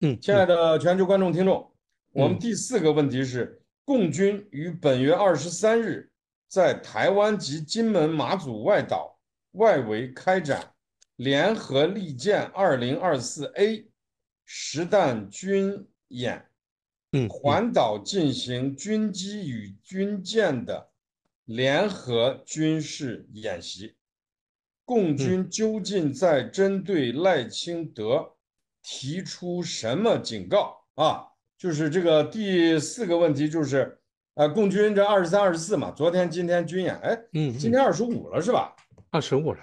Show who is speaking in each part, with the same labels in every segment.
Speaker 1: 嗯，亲爱的全球观众、听众，我们第四个问题是：共军于本月二十三日在台湾及金门、马祖外岛外围开展联合利剑二零二四 A 实弹军演，嗯，环岛进行军机与军舰的联合军事演习，共军究竟在针对赖清德？提出什么警告啊？就是这个第四个问题，就是，呃，共军这二十三、二十四嘛，昨天、今天军演，哎，嗯，今天二十五了是吧？二十五了，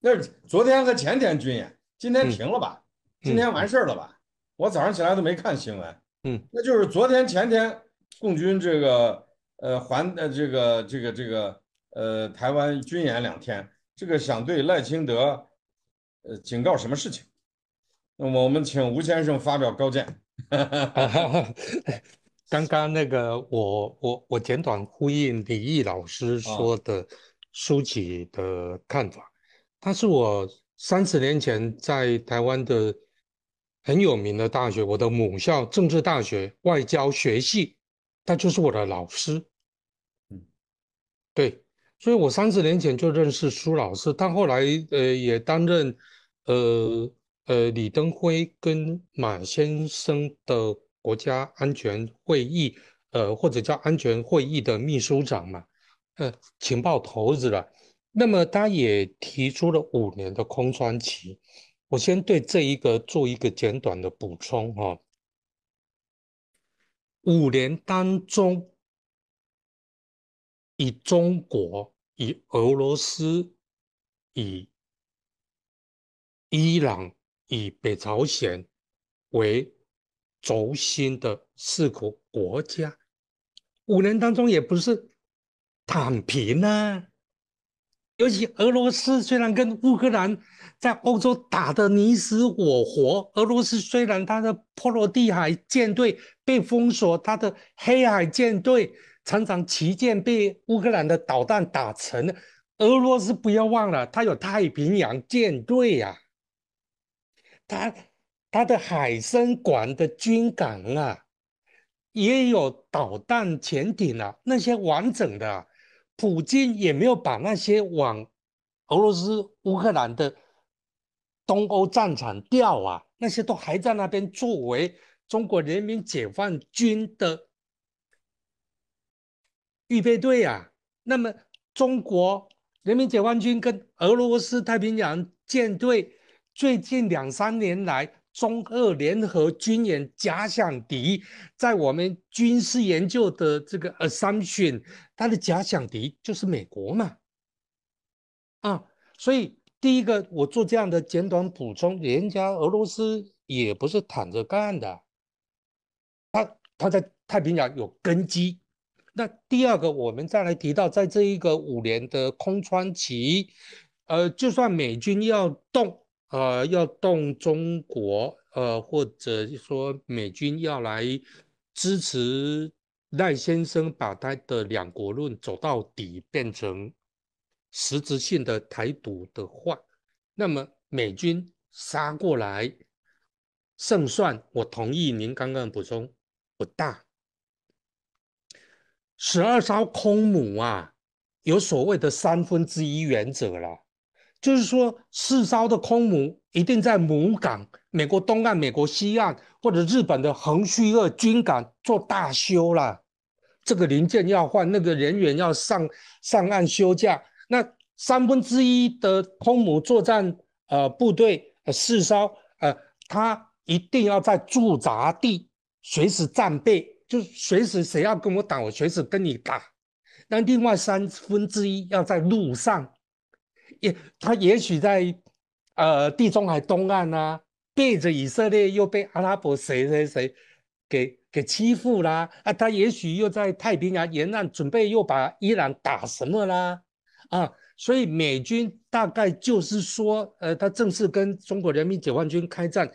Speaker 1: 那昨天和前天军演，今天停了吧？今天完事儿了吧？我早上起来都没看新闻，嗯，那就是昨天前天共军这个，呃，还呃这个这个这个呃台湾军演两天，这个想对赖清德，呃，警告什么事情？那我们请吴先生发表高见。
Speaker 2: 刚刚那个，我我我简短呼应李毅老师说的书籍的看法。他是我三十年前在台湾的很有名的大学，我的母校政治大学外交学系，他就是我的老师。嗯，对，所以我三十年前就认识苏老师，但后来呃也担任呃。呃，李登辉跟马先生的国家安全会议，呃，或者叫安全会议的秘书长嘛，呃，情报头子了。那么他也提出了五年的空窗期，我先对这一个做一个简短的补充哈。五年当中，以中国、以俄罗斯、以伊朗。以北朝鲜为轴心的四个国家，五年当中也不是躺平啊。尤其俄罗斯，虽然跟乌克兰在欧洲打得你死我活，俄罗斯虽然它的波罗的海舰队被封锁，它的黑海舰队常常旗舰被乌克兰的导弹打沉，俄罗斯不要忘了，它有太平洋舰队呀。他他的海参馆的军港啊，也有导弹潜艇啊，那些完整的，普京也没有把那些往俄罗斯乌克兰的东欧战场调啊，那些都还在那边作为中国人民解放军的预备队啊。那么，中国人民解放军跟俄罗斯太平洋舰队。最近两三年来，中俄联合军演假想敌，在我们军事研究的这个 assumption，它的假想敌就是美国嘛，啊，所以第一个我做这样的简短补充，人家俄罗斯也不是躺着干的，他他在太平洋有根基。那第二个，我们再来提到，在这一个五年的空窗期，呃，就算美军要动。呃，要动中国，呃，或者说美军要来支持赖先生把他的两国论走到底，变成实质性的台独的话，那么美军杀过来，胜算，我同意您刚刚补充，不大。十二艘空母啊，有所谓的三分之一原则了。就是说，四艘的空母一定在母港，美国东岸、美国西岸，或者日本的横须贺军港做大修啦。这个零件要换，那个人员要上上岸休假。那三分之一的空母作战呃部队，四艘呃，他一定要在驻扎地随时战备，就随时谁要跟我打，我随时跟你打。那另外三分之一要在路上。也他也许在呃地中海东岸呐，背着以色列又被阿拉伯谁谁谁给给欺负啦啊，他也许又在太平洋沿岸准备又把伊朗打什么啦啊，所以美军大概就是说，呃，他正式跟中国人民解放军开战，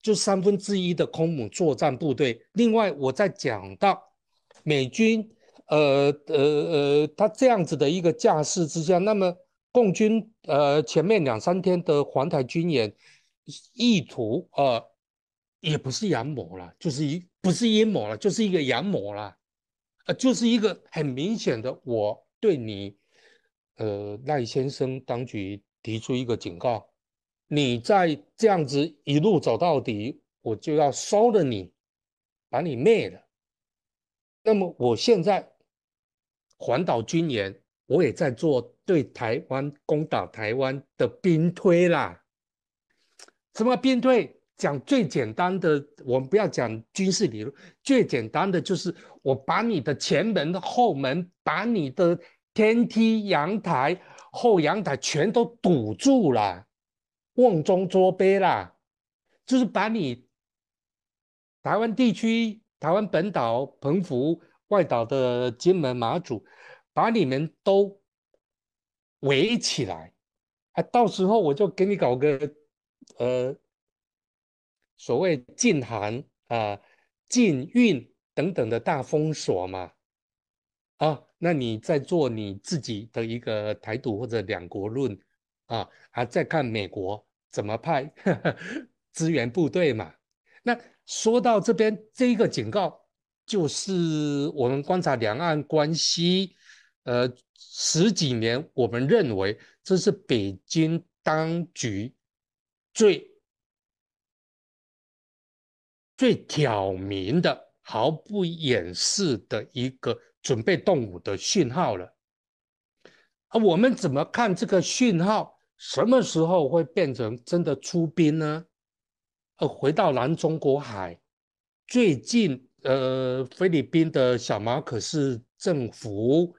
Speaker 2: 就三分之一的空母作战部队。另外，我在讲到美军，呃呃呃，他这样子的一个架势之下，那么。共军呃，前面两三天的环台军演意图呃也不是阳谋了，就是一不是阴谋了，就是一个阳谋了，呃，就是一个很明显的我对你，呃，赖先生当局提出一个警告，你在这样子一路走到底，我就要烧了你，把你灭了。那么我现在环岛军演，我也在做。对台湾攻打台湾的兵推啦，什么兵推？讲最简单的，我们不要讲军事理论，最简单的就是，我把你的前门、后门，把你的天梯、阳台、后阳台全都堵住了，瓮中捉鳖啦，就是把你台湾地区、台湾本岛、澎湖、外岛的金门、马祖，把你们都。围起来，啊，到时候我就给你搞个，呃，所谓禁韩啊、禁运等等的大封锁嘛，啊，那你在做你自己的一个台独或者两国论啊，啊，再看美国怎么派 支援部队嘛。那说到这边这一个警告，就是我们观察两岸关系，呃。十几年，我们认为这是北京当局最最挑明的、毫不掩饰的一个准备动武的讯号了。啊，我们怎么看这个讯号？什么时候会变成真的出兵呢？呃，回到南中国海，最近呃，菲律宾的小马可是政府。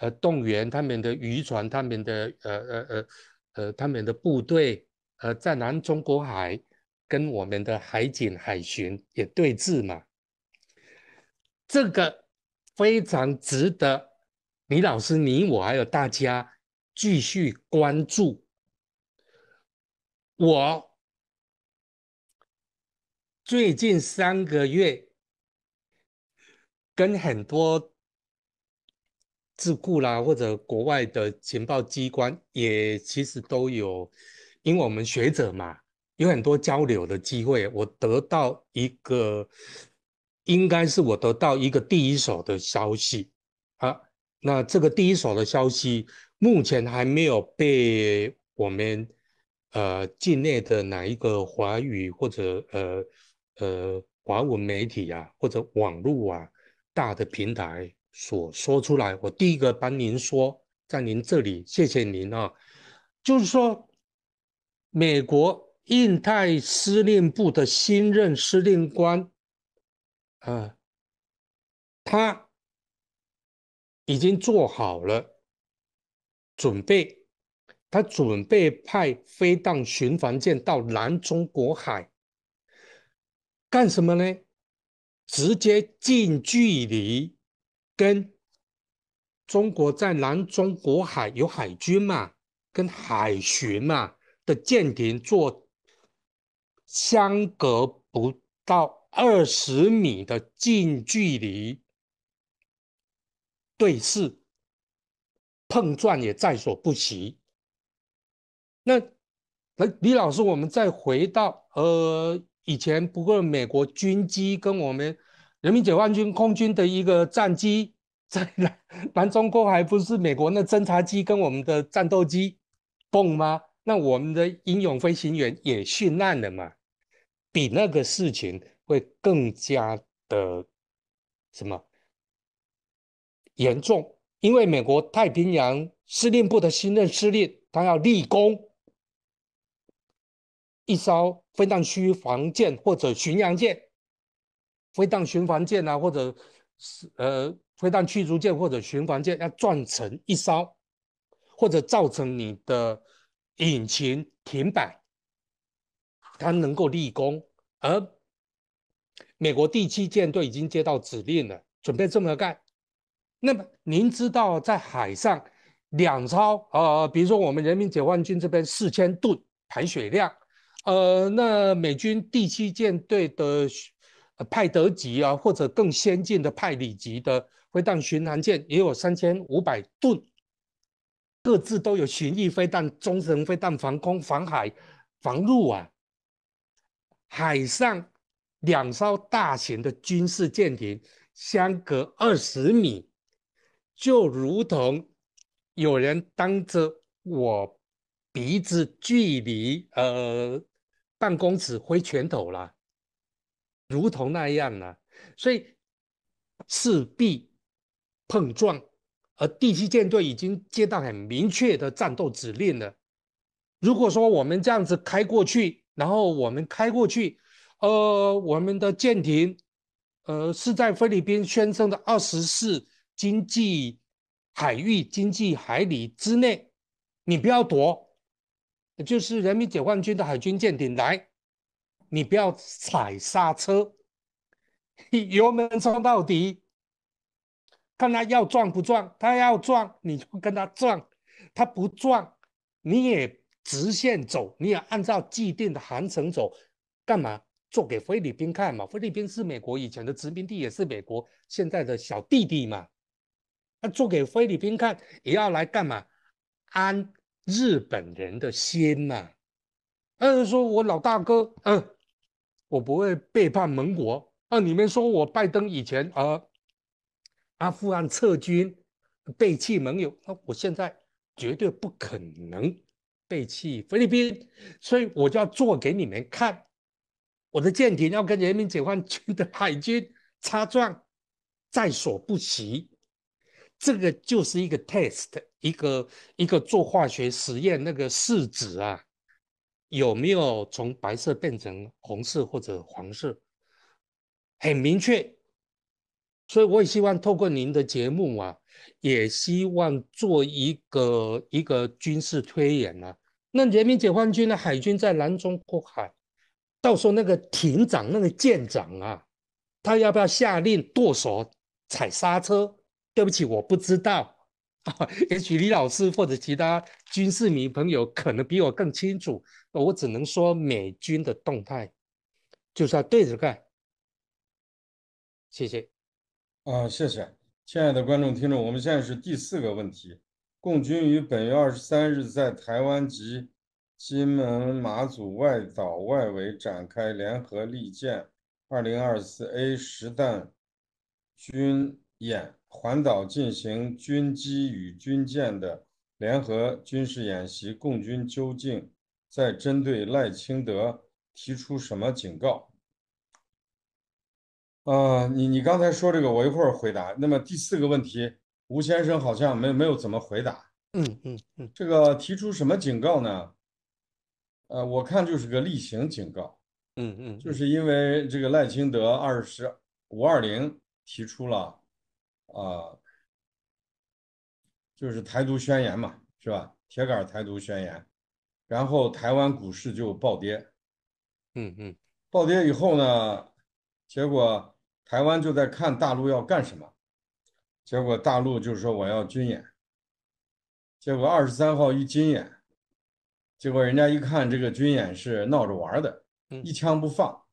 Speaker 2: 呃，动员他们的渔船，他们的呃呃呃，呃，他们的部队，呃，在南中国海跟我们的海警、海巡也对峙嘛，这个非常值得李老师、你我还有大家继续关注。我最近三个月跟很多。自雇啦，或者国外的情报机关也其实都有，因为我们学者嘛，有很多交流的机会。我得到一个，应该是我得到一个第一手的消息啊。那这个第一手的消息，目前还没有被我们呃境内的哪一个华语或者呃呃华文媒体啊，或者网络啊大的平台。所说出来，我第一个帮您说，在您这里，谢谢您啊！就是说，美国印太司令部的新任司令官，啊，他已经做好了准备，他准备派飞弹巡防舰到南中国海，干什么呢？直接近距离。跟中国在南中国海有海军嘛，跟海巡嘛的舰艇做相隔不到二十米的近距离对视，碰撞也在所不惜。那那李老师，我们再回到呃以前，不过美国军机跟我们。人民解放军空军的一个战机 在南中南中国海，不是美国那侦察机跟我们的战斗机蹦吗？那我们的英勇飞行员也殉难了嘛？比那个事情会更加的什么严重？因为美国太平洋司令部的新任司令他要立功，一艘分弹区防舰或者巡洋舰。飞弹巡防舰啊，或者是呃飞弹驱逐舰或者巡防舰，要撞成一烧，或者造成你的引擎停摆，它能够立功。而美国第七舰队已经接到指令了，准备这么干。那么您知道，在海上两艘啊，比如说我们人民解放军这边四千吨排水量，呃，那美军第七舰队的。派德级啊，或者更先进的派里级的飞弹巡航舰，也有三千五百吨，各自都有巡弋飞弹、中程飞弹、防空、防海、防陆啊。海上两艘大型的军事舰艇相隔二十米，就如同有人当着我鼻子距离呃半公尺挥拳头啦。如同那样了，所以势必碰撞。而第七舰队已经接到很明确的战斗指令了。如果说我们这样子开过去，然后我们开过去，呃，我们的舰艇，呃，是在菲律宾宣称的二十四经济海域经济海里之内，你不要躲，就是人民解放军的海军舰艇来。你不要踩刹车，油门冲到底，看他要撞不撞。他要撞，你就跟他撞；他不撞，你也直线走，你也按照既定的航程走。干嘛？做给菲律宾看嘛。菲律宾是美国以前的殖民地，也是美国现在的小弟弟嘛。那做给菲律宾看，也要来干嘛？安日本人的心嘛。嗯，说我老大哥，嗯。我不会背叛盟国。啊，你们说我拜登以前啊阿富汗撤军背弃盟友，那我现在绝对不可能背弃菲律宾，所以我就要做给你们看，我的舰艇要跟人民解放军的海军擦撞，在所不惜。这个就是一个 test，一个一个做化学实验那个试纸啊。有没有从白色变成红色或者黄色？很明确，所以我也希望透过您的节目啊，也希望做一个一个军事推演啊。那人民解放军的海军在南中国海，到时候那个艇长、那个舰长啊，他要不要下令剁手踩刹车？对不起，我不知道。啊，也许李老师或者其他军事迷朋友可能比我更清楚，我只能说美军的动态
Speaker 1: 就是要对着干。谢谢。啊，谢谢，亲爱的观众听众，我们现在是第四个问题。共军于本月二十三日在台湾及金门、马祖外岛外围展开联合利剑二零二四 A 实弹军演。环岛进行军机与军舰的联合军事演习，共军究竟在针对赖清德提出什么警告？啊，你你刚才说这个，我一会儿回答。那么第四个问题，吴先生好像没没有怎么回答。
Speaker 2: 嗯嗯嗯，
Speaker 1: 这个提出什么警告呢？呃，我看就是个例行警告。嗯嗯，就是因为这个赖清德二十五二零提出了。啊，就是台独宣言嘛，是吧？铁杆台独宣言，然后台湾股市就暴跌，嗯嗯，暴跌以后呢，结果台湾就在看大陆要干什么，结果大陆就说我要军演，结果二十三号一军演，结果人家一看这个军演是闹着玩的，一枪不放，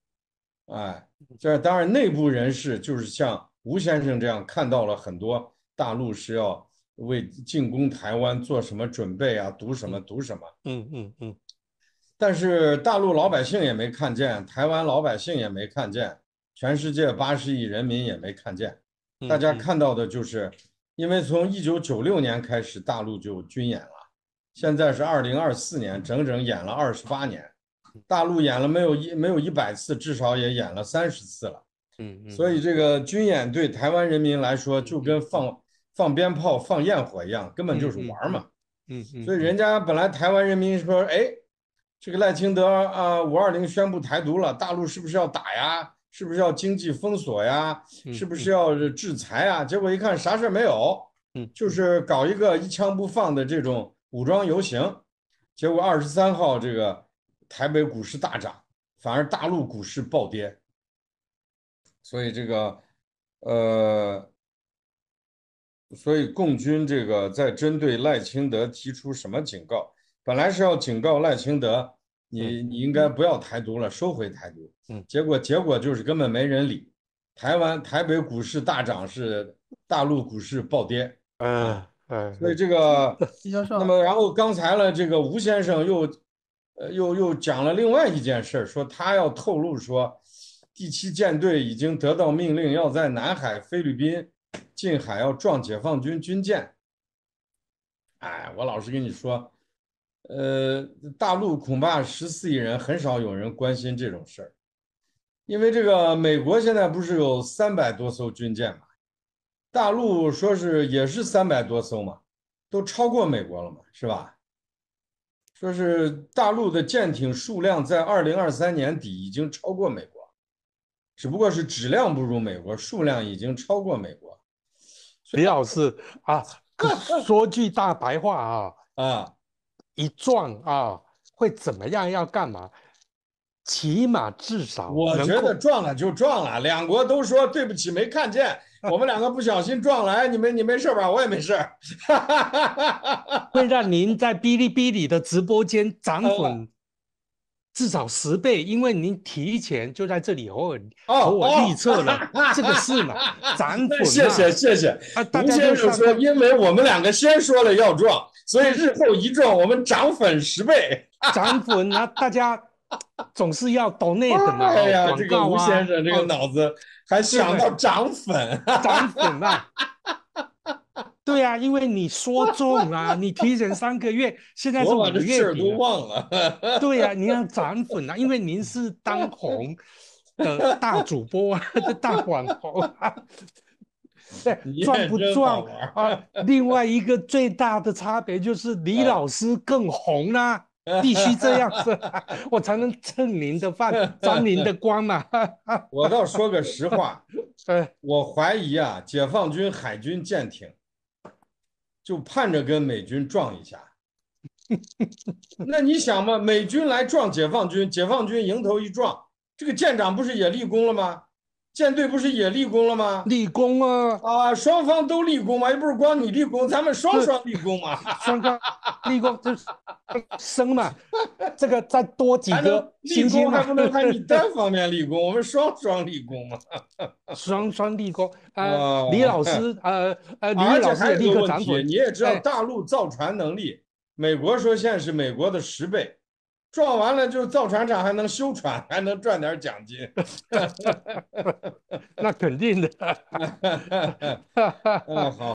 Speaker 1: 哎，这当然内部人士就是像。吴先生这样看到了很多大陆是要为进攻台湾做什么准备啊，读什么读什么？嗯嗯嗯。但是大陆老百姓也没看见，台湾老百姓也没看见，全世界八十亿人民也没看见。大家看到的就是，因为从一九九六年开始大陆就军演了，现在是二零二四年，整整演了二十八年，大陆演了没有一没有一百次，至少也演了三十次了。嗯，所以这个军演对台湾人民来说就跟放放鞭炮、放焰火一样，根本就是玩嘛。嗯，所以人家本来台湾人民说，哎，这个赖清德啊，五二零宣布台独了，大陆是不是要打呀？是不是要经济封锁呀？是不是要制裁啊？结果一看啥事儿没有，嗯，就是搞一个一枪不放的这种武装游行，结果二十三号这个台北股市大涨，反而大陆股市暴跌。所以这个，呃，所以共军这个在针对赖清德提出什么警告？本来是要警告赖清德，你你应该不要台独了，收回台独。嗯。结果结果就是根本没人理，台湾台北股市大涨，是大陆股市暴跌。嗯嗯。所以这个，那么然后刚才呢，这个吴先生又，呃又又讲了另外一件事儿，说他要透露说。第七舰队已经得到命令，要在南海、菲律宾近海要撞解放军军舰。哎，我老实跟你说，呃，大陆恐怕十四亿人很少有人关心这种事儿，因为这个美国现在不是有三百多艘军舰嘛，大陆说是也是三百多艘嘛，都超过美国了嘛，是吧？说是大陆的舰艇数量在二零二三年底已经超过美国。只不过是质量不如美国，数量已经超过美国。李老师啊，说句大白话啊啊，
Speaker 2: 一撞啊会怎么样？要干嘛？起码
Speaker 1: 至少，我觉得撞了就撞了，两国都说对不起，没看见，我们两个不小心撞了，哎，你们你没事吧？我也没事，会让您在
Speaker 2: 哔哩哔哩的直播间涨粉。至少十倍，因为您提前就在这里偶尔和我预测了这个事嘛，涨粉。谢谢谢谢，吴先生说，因为我们两个先说了要撞，所以日后一撞，我们涨粉十倍。涨粉，那大家总是要抖那个嘛。哎呀，这个吴先生这个脑子还想到涨粉，涨粉啊。对呀，因为你说中了，你提前三个月，现在我五月事都忘
Speaker 1: 了。
Speaker 2: 对呀，你要涨粉啊，因为您是当红的大主播啊，大网红啊，赚不赚啊？另外一个最大的差别就是李老师更红啦，必须这样子，我才能蹭您的饭，沾您的光嘛。
Speaker 1: 我倒说个实话，我怀疑啊，解放军海军舰艇。就盼着跟美军撞一下，那你想嘛，美军来撞解放军，解放军迎头一撞，这个舰长不是也立功了吗？舰队不是也立功了吗？立功啊！啊，双方都立功嘛，又不是光你立功，咱们双双立功嘛。双双立功，
Speaker 2: 就升嘛，这个再多几个。立功还不能单
Speaker 1: 方面立功，我们双双立功嘛。双 双立功啊，李老师，呃呃，李老师。立且个问题，你也知道大陆造船能力，美国说现在是美国的十倍。撞完了就造船厂还能修船，还能赚点奖金，
Speaker 2: 那肯定的。哈 好。